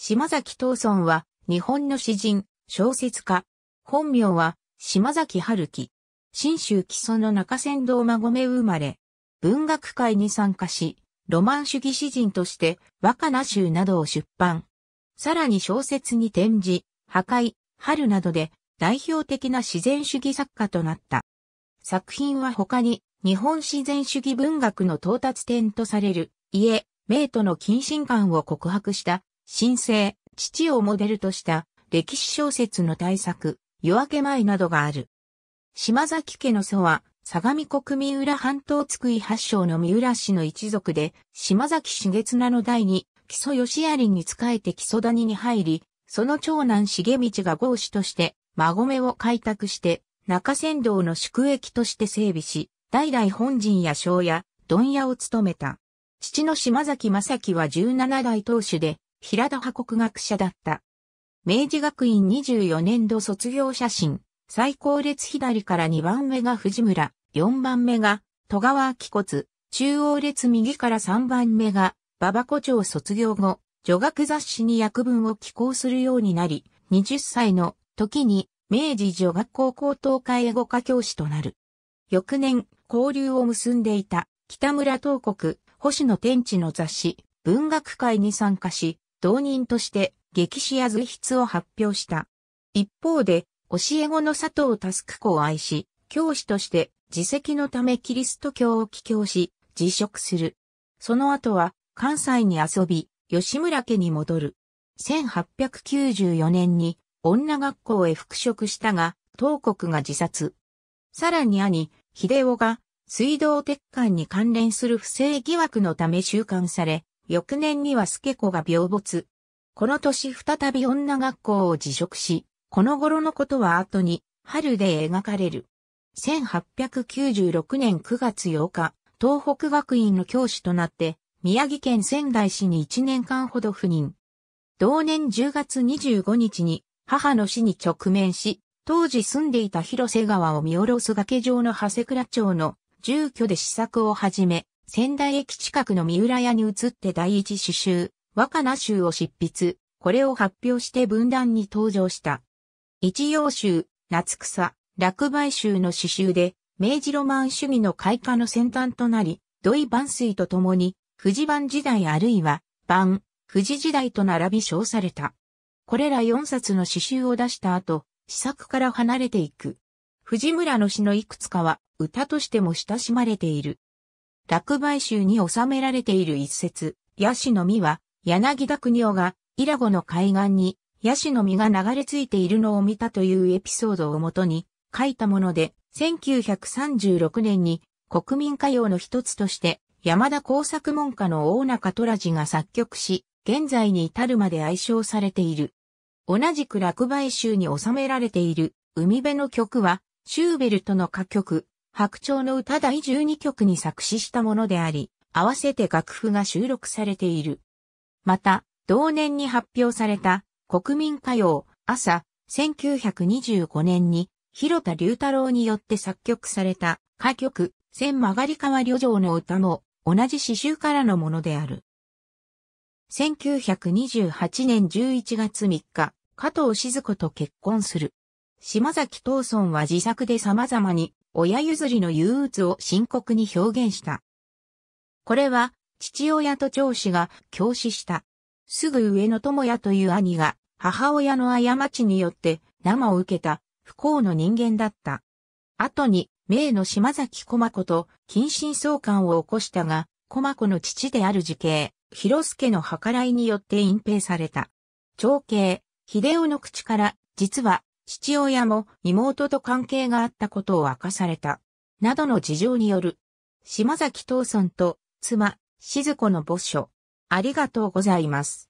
島崎藤村は、日本の詩人、小説家。本名は、島崎春樹。新州基礎の中仙道馬込生まれ。文学界に参加し、ロマン主義詩人として、若菜集などを出版。さらに小説に展示、破壊、春などで、代表的な自然主義作家となった。作品は他に、日本自然主義文学の到達点とされる、家、名との近親感を告白した神聖、父をモデルとした歴史小説の大作、夜明け前などがある。島崎家の祖は、相模国三浦半島津久井発祥の三浦氏の一族で、島崎重綱の代に、木曽義有に仕えて木曽谷に入り、その長男重道が豪子として、孫目を開拓して、中山道の宿駅として整備し、代々本陣や庄屋、問屋を務めた。父の島崎正樹は17代当主で、平田派国学者だった。明治学院24年度卒業写真、最高列左から2番目が藤村、4番目が戸川紀骨、中央列右から3番目が馬場古町卒業後、女学雑誌に訳文を寄稿するようになり、20歳の時に明治女学校高等会英語科教師となる。翌年、交流を結んでいた北村東国、星野天地の雑誌、文学会に参加し、同人として激死や随筆を発表した。一方で、教え子の佐藤タスク子を愛し、教師として自責のためキリスト教を帰教し、辞職する。その後は関西に遊び、吉村家に戻る。1894年に女学校へ復職したが、当国が自殺。さらに兄、秀夫が水道鉄管に関連する不正疑惑のため収監され、翌年には助子が病没。この年再び女学校を辞職し、この頃のことは後に、春で描かれる。1896年9月8日、東北学院の教師となって、宮城県仙台市に1年間ほど赴任。同年10月25日に、母の死に直面し、当時住んでいた広瀬川を見下ろす崖上の長谷倉町の住居で試作を始め、仙台駅近くの三浦屋に移って第一詩集、若菜集を執筆、これを発表して文壇に登場した。一葉集、夏草、落梅集の詩集で、明治ロマン主義の開花の先端となり、土井万水と共に、富士版時代あるいは、版、富士時代と並び称された。これら4冊の詩集を出した後、詩作から離れていく。藤村の詩のいくつかは、歌としても親しまれている。落梅州に収められている一節、ヤシの実は、柳田国夫が、イラゴの海岸に、ヤシの実が流れ着いているのを見たというエピソードをもとに、書いたもので、1936年に、国民歌謡の一つとして、山田工作門下の大中虎次が作曲し、現在に至るまで愛称されている。同じく落梅州に収められている、海辺の曲は、シューベルトの歌曲、白鳥の歌第12曲に作詞したものであり、合わせて楽譜が収録されている。また、同年に発表された国民歌謡朝1925年に広田龍太郎によって作曲された歌曲千曲り川旅情の歌も同じ詩集からのものである。1928年11月3日、加藤静子と結婚する。島崎藤村は自作で様々に親譲りの憂鬱を深刻に表現した。これは、父親と長子が教師した。すぐ上の友也という兄が、母親の過ちによって生を受けた不幸の人間だった。後に、名の島崎駒子と近親相関を起こしたが、駒子の父である時系、広助の計らいによって隠蔽された。長兄、秀夫の口から、実は父親も妹と関係があったことを明かされた。などの事情による。島崎藤村と妻、静子の墓所。ありがとうございます。